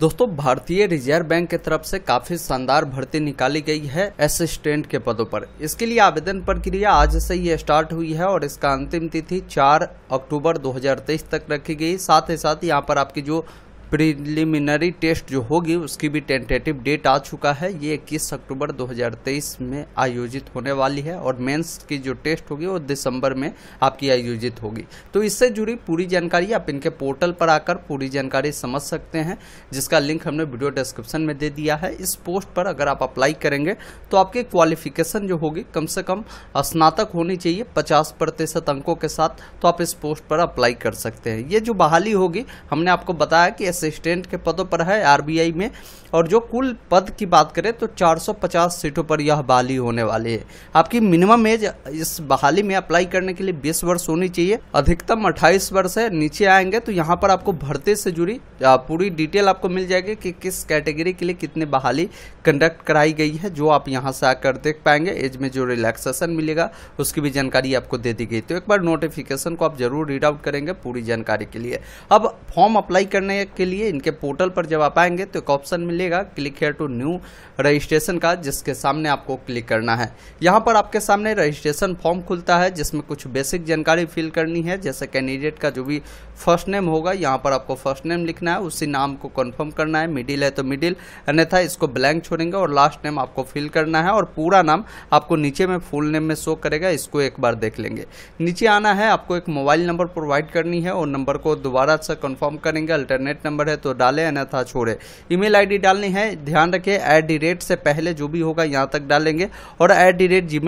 दोस्तों भारतीय reserve bank की तरफ से काफी शानदार भर्ती निकाली गई है असिस्टेंट के पदों पर इसके लिए आवेदन प्रक्रिया आज से ही स्टार्ट हुई है और इसका अंतिम तिथि 4 अक्टूबर 2023 तक रखी गई साथ ही साथ यहाँ पर आपकी जो प्रिलिमिनरी टेस्ट जो होगी उसकी भी टेंटेटिव डेट आ चुका है ये इक्कीस अक्टूबर 2023 में आयोजित होने वाली है और मेंस की जो टेस्ट होगी वो दिसंबर में आपकी आयोजित होगी तो इससे जुड़ी पूरी जानकारी आप इनके पोर्टल पर आकर पूरी जानकारी समझ सकते हैं जिसका लिंक हमने वीडियो डिस्क्रिप्शन में दे दिया है इस पोस्ट पर अगर आप अप्लाई करेंगे तो आपकी क्वालिफिकेशन जो होगी कम से कम स्नातक होनी चाहिए पचास प्रतिशत अंकों के साथ तो आप इस पोस्ट पर अप्लाई कर सकते हैं ये जो बहाली होगी हमने आपको बताया कि असिस्टेंट के पदों पर है आरबीआई में और जो कुल पद की बात करें तो 450 सीटों पर यह बहाली होने वाली है आपकी मिनिमम एज इस बहाली में अप्लाई करने के लिए बीस वर्ष होनी चाहिए अधिकतम अट्ठाईस वर्ष है नीचे आएंगे तो यहाँ पर आपको भर्ती से जुड़ी पूरी डिटेल आपको मिल जाएगी कि किस कैटेगरी के लिए कितनी बहाली कंडक्ट कराई गई है जो आप यहाँ से आकर देख पाएंगे एज में जो रिलैक्सेशन मिलेगा उसकी भी जानकारी आपको दे दी गई तो एक बार नोटिफिकेशन को आप जरूर रीड आउट करेंगे पूरी जानकारी के लिए अब फॉर्म अप्लाई करने के लिए इनके पोर्टल पर जब आप आएंगे तो एक ऑप्शन मिलेगा click here to new registration का जिसके सामने आपको क्लिक करना है यहाँ पर आपके सामने रजिस्ट्रेशन फॉर्म खुलता है जिसमें कुछ बेसिक जानकारी फिल करनी है जैसे कैंडिडेट का जो भी फर्स्ट नेम होगा यहाँ पर आपको फर्स्ट नेम लिखना है उसी नाम को कन्फर्म करना है मिडिल है तो मिडिल अन्यथा इसको ब्लैंक छोड़ेंगे और लास्ट नेम आपको फिल करना है और पूरा नाम आपको नीचे में फुल नेम में शो करेगा इसको एक बार देख लेंगे नीचे आना है आपको एक मोबाइल नंबर प्रोवाइड करनी है और नंबर को दोबारा से कन्फर्म करेंगे अल्टरनेट नंबर नंबर है तो डालें अन्यथा छोड़ें ईमेल आईडी डालनी है ध्यान रखें एट दी रेट से पहले जो भी होगा यहाँ तक डालेंगे और एट दी रेट जी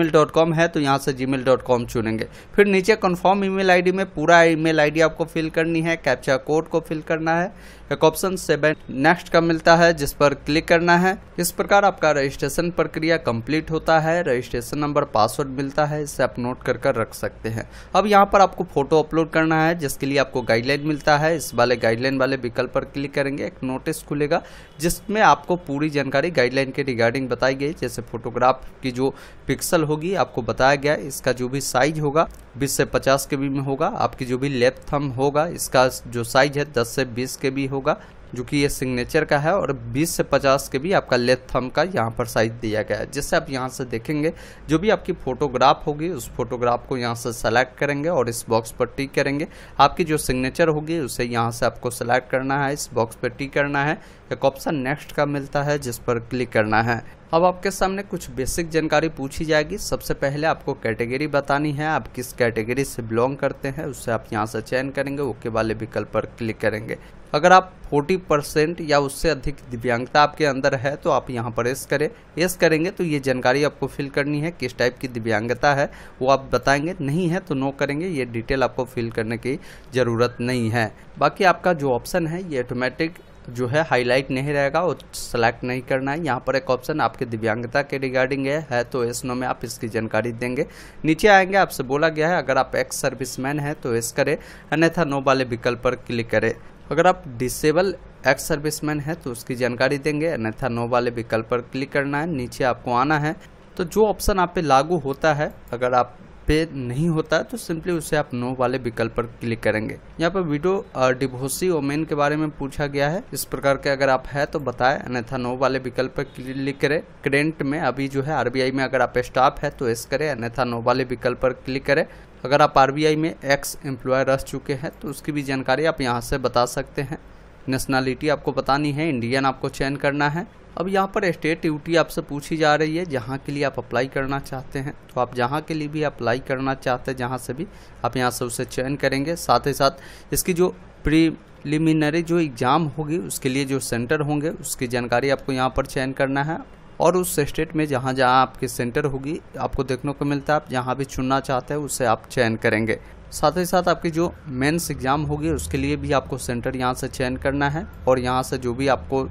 है तो यहाँ से जी मेल चुनेंगे फिर नीचे कन्फर्म ई मेल में पूरा ई मेल आपको फिल करनी है कैप्चा कोड को फिल करना है एक ऑप्शन सेवन नेक्स्ट का मिलता है जिस पर क्लिक करना है इस प्रकार आपका रजिस्ट्रेशन प्रक्रिया कंप्लीट होता है रजिस्ट्रेशन नंबर पासवर्ड मिलता है इसे आप नोट कर कर रख सकते हैं अब यहाँ पर आपको फोटो अपलोड करना है जिसके लिए आपको गाइडलाइन मिलता है इस वाले गाइडलाइन वाले विकल्प पर पर क्लिक करेंगे एक नोटिस खुलेगा जिसमें आपको पूरी जानकारी गाइडलाइन के रिगार्डिंग बताई गई जैसे फोटोग्राफ की जो पिक्सल होगी आपको बताया गया इसका जो भी साइज होगा 20 से 50 के बी में होगा आपकी जो भी लेफ्ट थम होगा इसका जो साइज है 10 से 20 के बी होगा जो कि ये सिग्नेचर का है और 20 से 50 के भी आपका लेफ्ट थम का यहाँ पर साइज दिया गया है जिससे आप यहाँ से देखेंगे जो भी आपकी फोटोग्राफ होगी उस फोटोग्राफ को यहाँ से सेलेक्ट करेंगे और इस बॉक्स पर टिक करेंगे आपकी जो सिग्नेचर होगी उसे यहाँ से आपको सेलेक्ट करना है इस बॉक्स पर टिक करना है एक ऑप्शन नेक्स्ट का मिलता है जिस पर क्लिक करना है अब आपके सामने कुछ बेसिक जानकारी पूछी जाएगी सबसे पहले आपको कैटेगरी बतानी है आप किस कैटेगरी से बिलोंग करते हैं उससे आप यहाँ से चयन करेंगे ओके वाले विकल्प पर क्लिक करेंगे अगर आप 40 परसेंट या उससे अधिक दिव्यांगता आपके अंदर है तो आप यहाँ पर एस करें एस करेंगे तो ये जानकारी आपको फिल करनी है किस टाइप की दिव्यांगता है वो आप बताएंगे नहीं है तो नो करेंगे ये डिटेल आपको फिल करने की ज़रूरत नहीं है बाकी आपका जो ऑप्शन है ये ऑटोमेटिक जो है हाईलाइट नहीं रहेगा और सेलेक्ट नहीं करना है यहाँ पर एक ऑप्शन आपके दिव्यांगता के रिगार्डिंग है, है तो एस नो में आप इसकी जानकारी देंगे नीचे आएंगे आपसे बोला गया है अगर आप एक्स सर्विसमैन हैं तो एस करें अन्यथा नो वाले विकल्प पर क्लिक करें अगर आप डिसेबल एक्स सर्विसमैन हैं तो उसकी जानकारी देंगे अन्यथा नो वाले विकल्प पर क्लिक करना है नीचे आपको आना है तो जो ऑप्शन आप पे लागू होता है अगर आप पे नहीं होता है तो सिंपली उसे आप नो वाले विकल्प पर क्लिक करेंगे यहाँ पर वीडियो डिभोसी ओमेन के बारे में पूछा गया है इस प्रकार के अगर आप है तो बताएं अन्यथा नो वाले विकल्प पर क्लिक करें करेंट में अभी जो है आरबीआई में अगर आप स्टाफ है तो एस करें अन्यथा नो वाले विकल्प पर क्लिक करें अगर आप आरबीआई में एक्स एम्प्लॉय रह चुके हैं तो उसकी भी जानकारी आप यहाँ से बता सकते हैं नेशनलिटी आपको बतानी है इंडियन आपको चयन करना है अब यहाँ पर स्टेट ड्यूटी आपसे पूछी जा रही है जहाँ के लिए आप अप्लाई करना चाहते हैं तो आप जहाँ के लिए भी अप्लाई करना चाहते हैं जहाँ से भी आप यहाँ से उसे चयन करेंगे साथ ही साथ इसकी जो प्री जो एग्ज़ाम होगी उसके लिए जो सेंटर होंगे उसकी जानकारी आपको यहाँ पर चयन करना है और उस स्टेट में जहाँ जहाँ आपकी सेंटर होगी आपको देखने को मिलता है आप जहाँ भी चुनना चाहते हैं उसे आप चयन करेंगे साथ ही साथ आपकी जो मेंस एग्ज़ाम होगी उसके लिए भी आपको सेंटर यहाँ से चयन करना है और यहाँ से जो भी आपको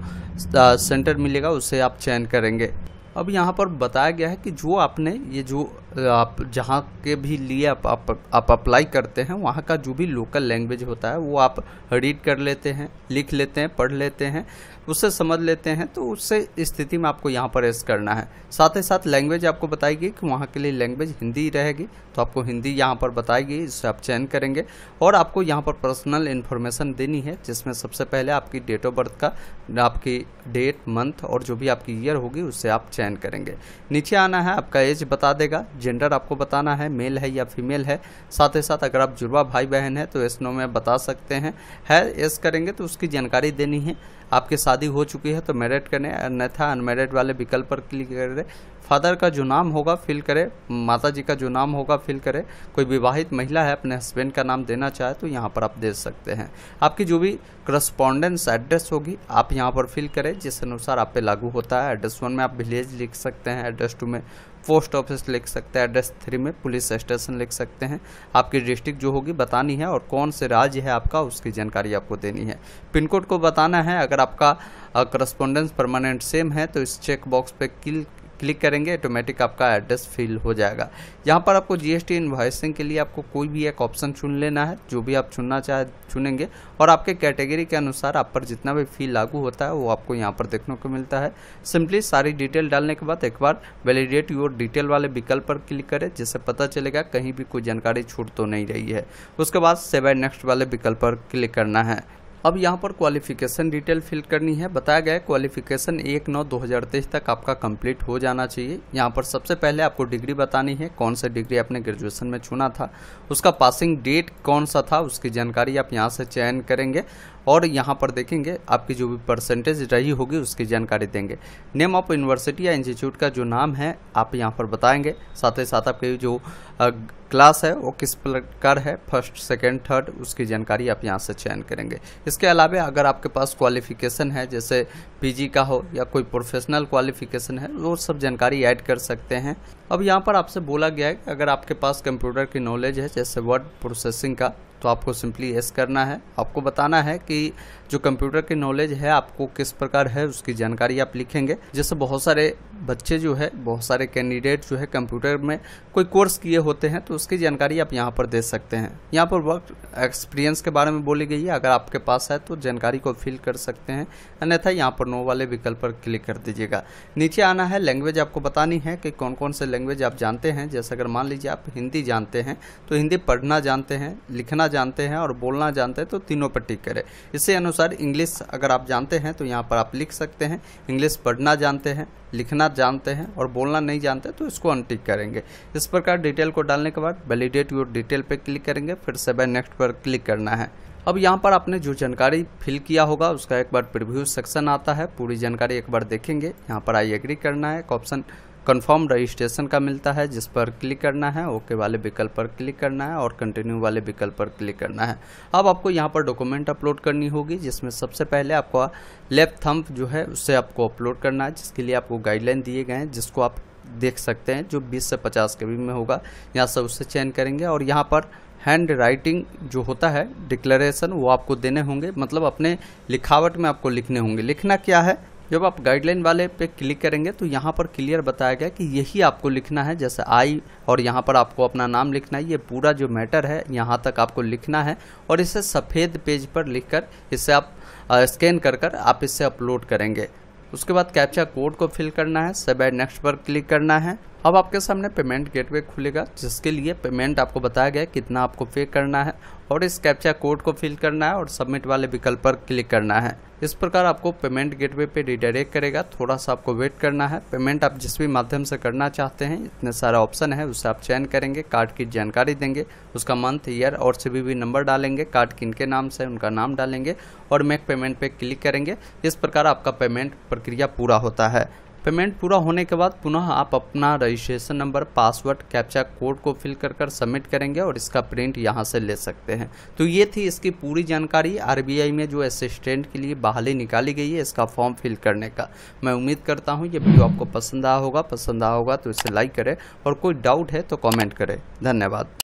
सेंटर मिलेगा उससे आप चयन करेंगे अब यहाँ पर बताया गया है कि जो आपने ये जो आप जहाँ के भी लिए आप आप, आप अप्लाई करते हैं वहाँ का जो भी लोकल लैंग्वेज होता है वो आप रीड कर लेते हैं लिख लेते हैं पढ़ लेते हैं उससे समझ लेते हैं तो उससे स्थिति में आपको यहाँ पर एस करना है साथ ही साथ लैंग्वेज आपको बताएगी कि वहाँ के लिए लैंग्वेज हिंदी रहेगी तो आपको हिंदी यहाँ पर बताएगी इससे आप चयन करेंगे और आपको यहाँ पर पर्सनल इन्फॉर्मेशन देनी है जिसमें सबसे पहले आपकी डेट ऑफ बर्थ का आपकी डेट मंथ और जो भी आपकी ईयर होगी उससे आप चयन करेंगे नीचे आना है आपका एज बता देगा जेंडर आपको बताना है मेल है या फीमेल है साथ ही साथ अगर आप जुड़वा भाई बहन है तो एस नो में बता सकते हैं है एस करेंगे तो उसकी जानकारी देनी है आपकी शादी हो चुकी है तो मैरिड करें अन्यथा अनमेरिड वाले विकल्प पर क्लिक करें फादर का जो नाम होगा फिल करें माता जी का जो नाम होगा फिल करें कोई विवाहित महिला है अपने हस्बैंड का नाम देना चाहे तो यहाँ पर आप दे सकते हैं आपकी जो भी करस्पॉन्डेंस एड्रेस होगी आप यहाँ पर फिल करें जिस अनुसार आप पे लागू होता है एड्रेस वन में आप विलेज लिख सकते हैं एड्रेस टू में पोस्ट ऑफिस लिख सकते हैं एड्रेस थ्री में पुलिस स्टेशन लिख सकते हैं आपकी डिस्ट्रिक्ट जो होगी बतानी है और कौन से राज्य है आपका उसकी जानकारी आपको देनी है पिन कोड को बताना है अगर आपका करस्पोंडेंस परमानेंट सेम है तो इस चेक बॉक्स पे क्लिक क्लिक करेंगे ऑटोमेटिक आपका एड्रेस फिल हो जाएगा यहाँ पर आपको जीएसटी इन्वाइसिंग के लिए आपको कोई भी एक ऑप्शन चुन लेना है जो भी आप चुनना चाहे चुनेंगे और आपके कैटेगरी के अनुसार आप पर जितना भी फी लागू होता है वो आपको यहाँ पर देखने को मिलता है सिंपली सारी डिटेल डालने के बाद एक बार वैलिडेट योर डिटेल वाले विकल्प पर क्लिक करें जिससे पता चलेगा कहीं भी कोई जानकारी छूट तो नहीं रही है उसके बाद सेवाई नेक्स्ट वाले विकल्प पर क्लिक करना है अब यहाँ पर क्वालिफिकेशन डिटेल फिल करनी है बताया गया है क्वालिफिकेशन एक नौ दो हज़ार तेईस तक आपका कंप्लीट हो जाना चाहिए यहाँ पर सबसे पहले आपको डिग्री बतानी है कौन सा डिग्री आपने ग्रेजुएशन में चुना था उसका पासिंग डेट कौन सा था उसकी जानकारी आप यहाँ से चयन करेंगे और यहाँ पर देखेंगे आपकी जो भी परसेंटेज रही होगी उसकी जानकारी देंगे नेम ऑफ यूनिवर्सिटी या इंस्टीट्यूट का जो नाम है आप यहाँ पर बताएंगे साथ ही साथ आपके जो क्लास है वो किस प्रकार है फर्स्ट सेकेंड थर्ड उसकी जानकारी आप यहाँ से चयन करेंगे इसके अलावा अगर आपके पास क्वालिफिकेशन है जैसे पीजी का हो या कोई प्रोफेशनल क्वालिफिकेशन है वो सब जानकारी ऐड कर सकते हैं अब यहाँ पर आपसे बोला गया है कि अगर आपके पास कंप्यूटर की नॉलेज है जैसे वर्ड प्रोसेसिंग का तो आपको सिंपली एस करना है आपको बताना है कि जो कंप्यूटर की नॉलेज है आपको किस प्रकार है उसकी जानकारी आप लिखेंगे जैसे बहुत सारे बच्चे जो है बहुत सारे कैंडिडेट जो है कंप्यूटर में कोई कोर्स किए होते हैं तो उसकी जानकारी आप यहाँ पर दे सकते हैं यहाँ पर वर्क एक्सपीरियंस के बारे में बोली गई है अगर आपके पास है तो जानकारी को फिल कर सकते हैं अन्यथा यहाँ पर नो वाले विकल्प पर क्लिक कर दीजिएगा नीचे आना है लैंग्वेज आपको बतानी है कि कौन कौन से लैंग्वेज आप जानते हैं जैसे अगर मान लीजिए आप हिंदी जानते हैं तो हिंदी पढ़ना जानते हैं लिखना जानते हैं और बोलना जानते हैं तो तीनों पर टिक करें इसी अनुसार इंग्लिश अगर आप जानते हैं तो यहाँ पर आप लिख सकते हैं इंग्लिश पढ़ना जानते हैं लिखना जानते हैं और बोलना नहीं जानते तो इसको अनटिक करेंगे इस प्रकार डिटेल को डालने के बाद वैलिडेट योर डिटेल पर क्लिक करेंगे फिर से बाय नेक्स्ट पर क्लिक करना है अब यहाँ पर आपने जो जानकारी फिल किया होगा उसका एक बार प्रिव्यू सेक्शन आता है पूरी जानकारी एक बार देखेंगे यहाँ पर आई एग्री करना है एक ऑप्शन कंफर्म रजिस्ट्रेशन का मिलता है जिस पर क्लिक करना है ओके वाले विकल्प पर क्लिक करना है और कंटिन्यू वाले विकल्प पर क्लिक करना है अब आपको यहाँ पर डॉक्यूमेंट अपलोड करनी होगी जिसमें सबसे पहले आपका लेफ्ट थंप जो है उससे आपको अपलोड करना है जिसके लिए आपको गाइडलाइन दिए गए हैं जिसको आप देख सकते हैं जो बीस से पचास के बीच में होगा यहाँ से उससे चयन करेंगे और यहाँ पर हैंड राइटिंग जो होता है डिक्लेरेशन वो आपको देने होंगे मतलब अपने लिखावट में आपको लिखने होंगे लिखना क्या है जब आप गाइडलाइन वाले पे क्लिक करेंगे तो यहाँ पर क्लियर बताया गया कि यही आपको लिखना है जैसे आई और यहाँ पर आपको अपना नाम लिखना है ये पूरा जो मैटर है यहाँ तक आपको लिखना है और इसे सफ़ेद पेज पर लिखकर इसे आप स्कैन कर कर आप इसे अपलोड करेंगे उसके बाद कैप्चा कोड को फिल करना है सब नेक्स्ट पर क्लिक करना है अब आपके सामने पेमेंट गेटवे खुलेगा जिसके लिए पेमेंट आपको बताया गया कितना आपको पे करना है और इस कैप्चा कोड को फिल करना है और सबमिट वाले विकल्प पर क्लिक करना है इस प्रकार आपको पेमेंट गेटवे पे रिडायरेक्ट करेगा थोड़ा सा आपको वेट करना है पेमेंट आप जिस भी माध्यम से करना चाहते हैं इतने सारे ऑप्शन है उसे आप चयन करेंगे कार्ड की जानकारी देंगे उसका मंथ ईयर और सभी भी नंबर डालेंगे कार्ड किन के नाम से उनका नाम डालेंगे और मेक पेमेंट पे क्लिक करेंगे इस प्रकार आपका पेमेंट प्रक्रिया पूरा होता है पेमेंट पूरा होने के बाद पुनः आप अपना registration number password captcha code को फिल कर कर सबमिट करेंगे और इसका प्रिंट यहाँ से ले सकते हैं तो ये थी इसकी पूरी जानकारी आरबीआई में जो असिस्टेंट के लिए बहाली निकाली गई है इसका फॉर्म फिल करने का मैं उम्मीद करता हूँ ये वीडियो आपको पसंद आया होगा पसंद आया होगा तो इसे लाइक करें और कोई डाउट है तो कॉमेंट करें धन्यवाद